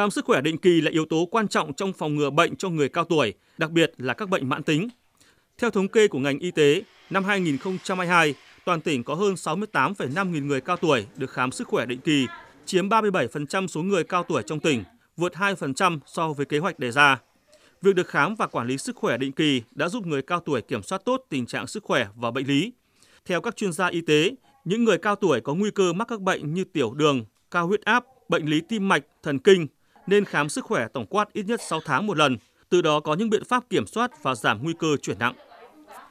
Khám sức khỏe định kỳ là yếu tố quan trọng trong phòng ngừa bệnh cho người cao tuổi, đặc biệt là các bệnh mãn tính. Theo thống kê của ngành y tế, năm 2022, toàn tỉnh có hơn 68,5 nghìn người cao tuổi được khám sức khỏe định kỳ, chiếm 37% số người cao tuổi trong tỉnh, vượt 2% so với kế hoạch đề ra. Việc được khám và quản lý sức khỏe định kỳ đã giúp người cao tuổi kiểm soát tốt tình trạng sức khỏe và bệnh lý. Theo các chuyên gia y tế, những người cao tuổi có nguy cơ mắc các bệnh như tiểu đường, cao huyết áp, bệnh lý tim mạch, thần kinh, nên khám sức khỏe tổng quát ít nhất 6 tháng một lần, từ đó có những biện pháp kiểm soát và giảm nguy cơ chuyển nặng.